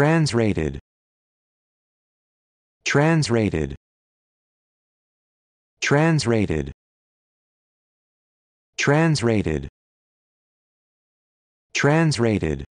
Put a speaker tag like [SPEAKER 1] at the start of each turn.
[SPEAKER 1] Transrated. Transrated. Transrated. Transrated. Transrated.